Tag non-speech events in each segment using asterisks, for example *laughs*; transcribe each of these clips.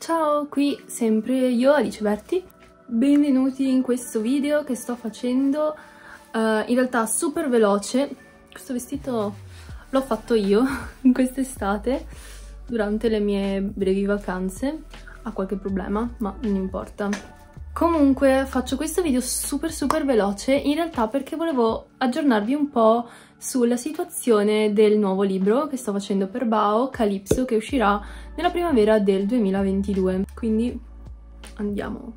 Ciao, qui sempre io, Alice Berti. Benvenuti in questo video che sto facendo uh, in realtà super veloce. Questo vestito l'ho fatto io *laughs* in quest'estate durante le mie brevi vacanze. Ha qualche problema, ma non importa. Comunque faccio questo video super super veloce in realtà perché volevo aggiornarvi un po' sulla situazione del nuovo libro che sto facendo per Bao, Calypso, che uscirà nella primavera del 2022. Quindi andiamo!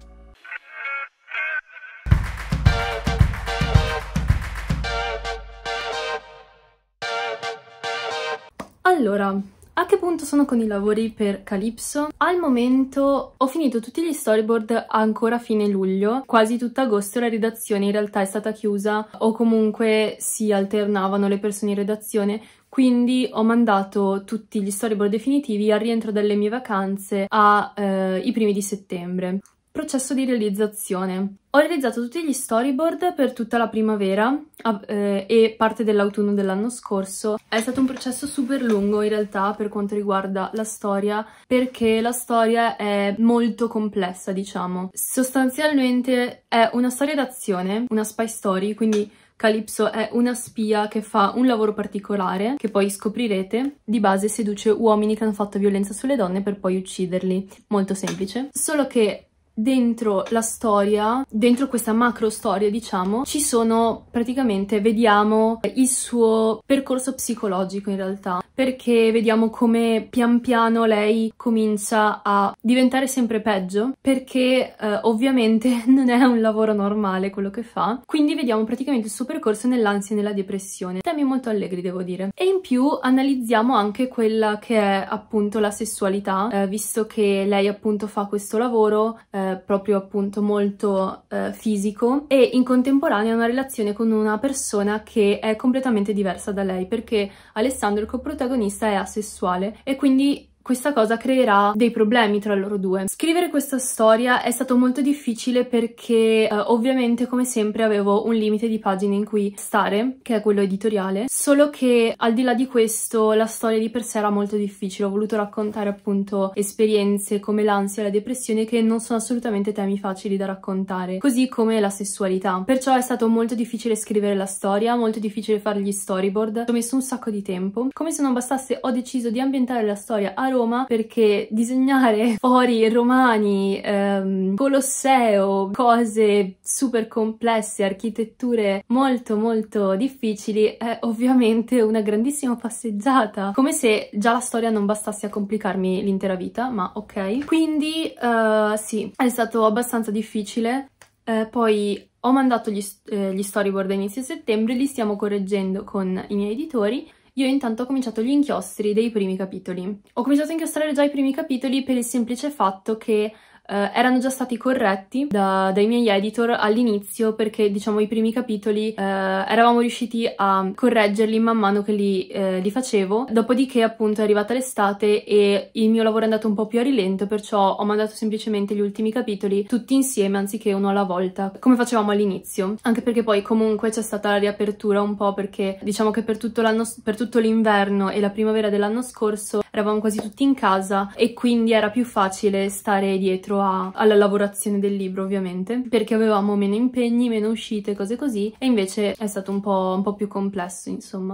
Allora, a che punto sono con i lavori per Calypso? Al momento ho finito tutti gli storyboard ancora a fine luglio, quasi tutto agosto la redazione in realtà è stata chiusa o comunque si alternavano le persone in redazione, quindi ho mandato tutti gli storyboard definitivi al rientro delle mie vacanze ai eh, primi di settembre processo di realizzazione. Ho realizzato tutti gli storyboard per tutta la primavera eh, e parte dell'autunno dell'anno scorso. È stato un processo super lungo in realtà per quanto riguarda la storia perché la storia è molto complessa diciamo. Sostanzialmente è una storia d'azione, una spy story, quindi Calypso è una spia che fa un lavoro particolare, che poi scoprirete, di base seduce uomini che hanno fatto violenza sulle donne per poi ucciderli. Molto semplice. Solo che dentro la storia, dentro questa macro storia, diciamo, ci sono praticamente, vediamo il suo percorso psicologico in realtà, perché vediamo come pian piano lei comincia a diventare sempre peggio perché eh, ovviamente *laughs* non è un lavoro normale quello che fa quindi vediamo praticamente il suo percorso nell'ansia e nella depressione temi molto allegri devo dire e in più analizziamo anche quella che è appunto la sessualità eh, visto che lei appunto fa questo lavoro eh, proprio appunto molto eh, fisico e in contemporanea ha una relazione con una persona che è completamente diversa da lei perché Alessandro il coprotagonista protagonista è asessuale e quindi questa cosa creerà dei problemi tra loro due. Scrivere questa storia è stato molto difficile perché eh, ovviamente come sempre avevo un limite di pagine in cui stare, che è quello editoriale, solo che al di là di questo la storia di per sé era molto difficile, ho voluto raccontare appunto esperienze come l'ansia e la depressione che non sono assolutamente temi facili da raccontare, così come la sessualità. Perciò è stato molto difficile scrivere la storia, molto difficile fare gli storyboard, ho messo un sacco di tempo. Come se non bastasse ho deciso di ambientare la storia a Roma perché disegnare *laughs* fori romani, ehm, Colosseo, cose super complesse, architetture molto molto difficili è ovviamente una grandissima passeggiata, come se già la storia non bastasse a complicarmi l'intera vita, ma ok. Quindi uh, sì, è stato abbastanza difficile. Uh, poi ho mandato gli, eh, gli storyboard a inizio settembre, li stiamo correggendo con i miei editori io intanto ho cominciato gli inchiostri dei primi capitoli. Ho cominciato a inchiostrare già i primi capitoli per il semplice fatto che eh, erano già stati corretti da, dai miei editor all'inizio perché diciamo i primi capitoli eh, eravamo riusciti a correggerli man mano che li, eh, li facevo dopodiché appunto è arrivata l'estate e il mio lavoro è andato un po' più a rilento perciò ho mandato semplicemente gli ultimi capitoli tutti insieme anziché uno alla volta come facevamo all'inizio anche perché poi comunque c'è stata la riapertura un po' perché diciamo che per tutto per tutto l'inverno e la primavera dell'anno scorso eravamo quasi tutti in casa e quindi era più facile stare dietro a, alla lavorazione del libro ovviamente perché avevamo meno impegni, meno uscite, cose così e invece è stato un po', un po più complesso insomma.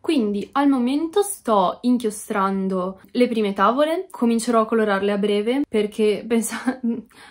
Quindi al momento sto inchiostrando le prime tavole, comincerò a colorarle a breve perché *laughs* pensate...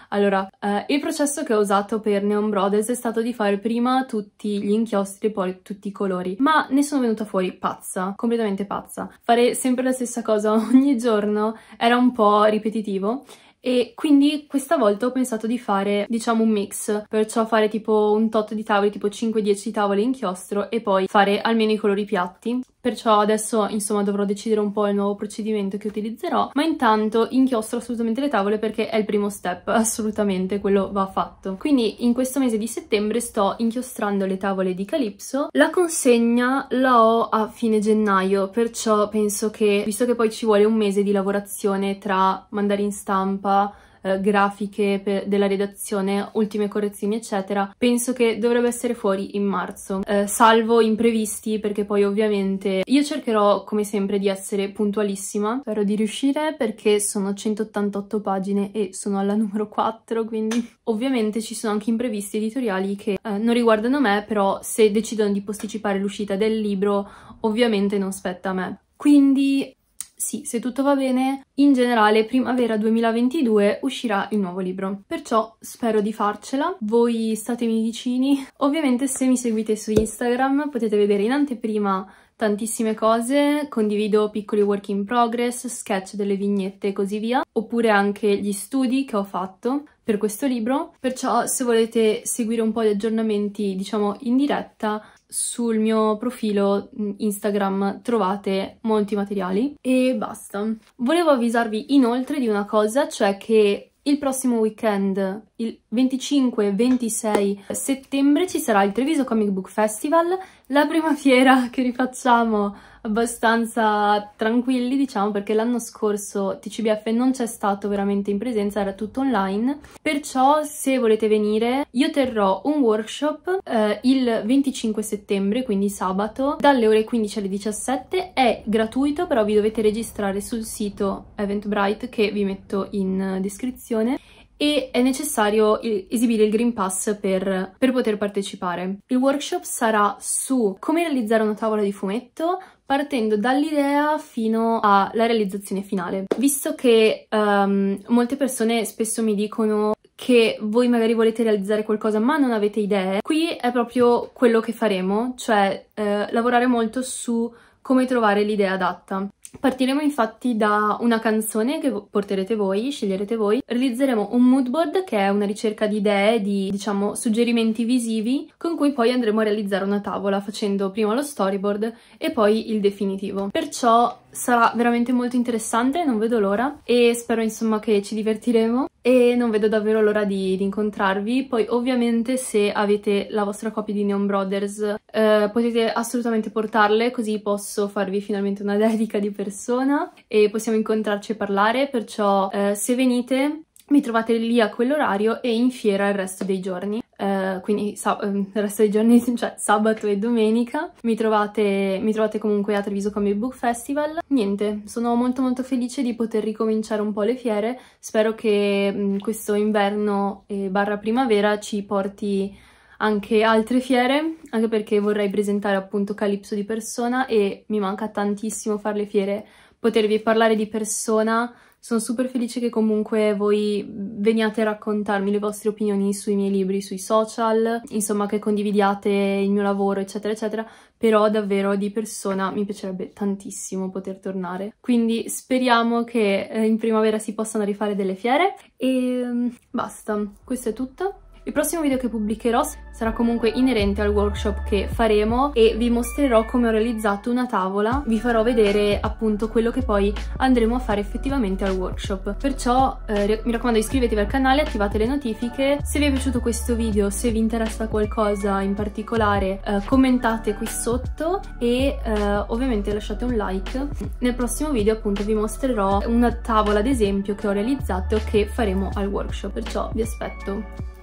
allora, eh, il processo che ho usato per Neon Brothers è stato di fare prima tutti gli inchiostri e poi tutti i colori, ma ne sono venuta fuori pazza, completamente pazza. Fare sempre la stessa cosa *laughs* ogni giorno era un po' ripetitivo e quindi questa volta ho pensato di fare diciamo un mix, perciò fare tipo un tot di tavoli, tipo 5-10 tavole inchiostro e poi fare almeno i colori piatti Perciò adesso insomma dovrò decidere un po' il nuovo procedimento che utilizzerò, ma intanto inchiostro assolutamente le tavole perché è il primo step, *laughs* assolutamente, quello va fatto. Quindi in questo mese di settembre sto inchiostrando le tavole di Calypso, la consegna la ho a fine gennaio, perciò penso che, visto che poi ci vuole un mese di lavorazione tra mandare in stampa, eh, grafiche per, della redazione, ultime correzioni eccetera, penso che dovrebbe essere fuori in marzo, eh, salvo imprevisti perché poi ovviamente io cercherò come sempre di essere puntualissima, spero di riuscire perché sono 188 pagine e sono alla numero 4 quindi *laughs* ovviamente ci sono anche imprevisti editoriali che eh, non riguardano me però se decidono di posticipare l'uscita del libro ovviamente non spetta a me. Quindi sì, se tutto va bene, in generale primavera 2022 uscirà il nuovo libro. Perciò spero di farcela, voi statemi vicini. Ovviamente se mi seguite su Instagram potete vedere in anteprima tantissime cose, condivido piccoli work in progress, sketch delle vignette e così via, oppure anche gli studi che ho fatto per questo libro, perciò se volete seguire un po' di aggiornamenti diciamo in diretta sul mio profilo mm, Instagram trovate molti materiali e basta. Volevo avvisarvi inoltre di una cosa, cioè che il prossimo weekend, il 25-26 settembre ci sarà il Treviso Comic Book Festival, la prima fiera che rifacciamo abbastanza tranquilli, diciamo, perché l'anno scorso TCBF non c'è stato veramente in presenza, era tutto online. Perciò, se volete venire, io terrò un workshop eh, il 25 settembre, quindi sabato, dalle ore 15 alle 17. È gratuito, però vi dovete registrare sul sito Eventbrite, che vi metto in eh, descrizione e è necessario esibire il Green Pass per, per poter partecipare. Il workshop sarà su come realizzare una tavola di fumetto, partendo dall'idea fino alla realizzazione finale. Visto che um, molte persone spesso mi dicono che voi magari volete realizzare qualcosa ma non avete idee, qui è proprio quello che faremo, cioè eh, lavorare molto su come trovare l'idea adatta. Partiremo infatti da una canzone che porterete voi, sceglierete voi, realizzeremo un mood board che è una ricerca di idee, di diciamo suggerimenti visivi con cui poi andremo a realizzare una tavola facendo prima lo storyboard e poi il definitivo. Perciò sarà veramente molto interessante, non vedo l'ora e spero insomma che ci divertiremo e non vedo davvero l'ora di, di, incontrarvi. Poi ovviamente se avete la vostra copia di Neon Brothers eh, potete assolutamente portarle così posso farvi finalmente una *laughs* dedica di persona e possiamo incontrarci e parlare, perciò eh, se venite mi trovate lì a quell'orario e in fiera il resto dei giorni. Uh, quindi ehm, il resto dei giorni, *laughs* cioè sabato e domenica, mi trovate, mi trovate comunque a Treviso Comic Book Festival. Niente, sono molto molto felice di poter ricominciare un po' le fiere, spero che mh, mm, questo inverno e barra primavera ci porti anche altre fiere, anche perché vorrei presentare appunto Calypso di persona e mi manca tantissimo fare le fiere, potervi parlare di persona, sono super felice che comunque voi veniate a raccontarmi le vostre opinioni sui miei libri, sui social, insomma che condividiate il mio lavoro, eccetera, eccetera, però davvero di persona mi piacerebbe tantissimo poter tornare. Quindi speriamo che eh, in primavera si possano rifare delle fiere e ehm, basta, questo è tutto. Il prossimo video che pubblicherò sarà comunque inerente al workshop che faremo e vi mostrerò come ho realizzato una tavola, vi farò vedere appunto quello che poi andremo a fare effettivamente al workshop. Perciò eh, mi raccomando iscrivetevi al canale, attivate le notifiche, se vi è piaciuto questo video, se vi interessa qualcosa in particolare eh, commentate qui sotto e eh, ovviamente lasciate un like. Nel prossimo video appunto vi mostrerò una tavola ad esempio che ho realizzato che faremo al workshop, perciò vi aspetto.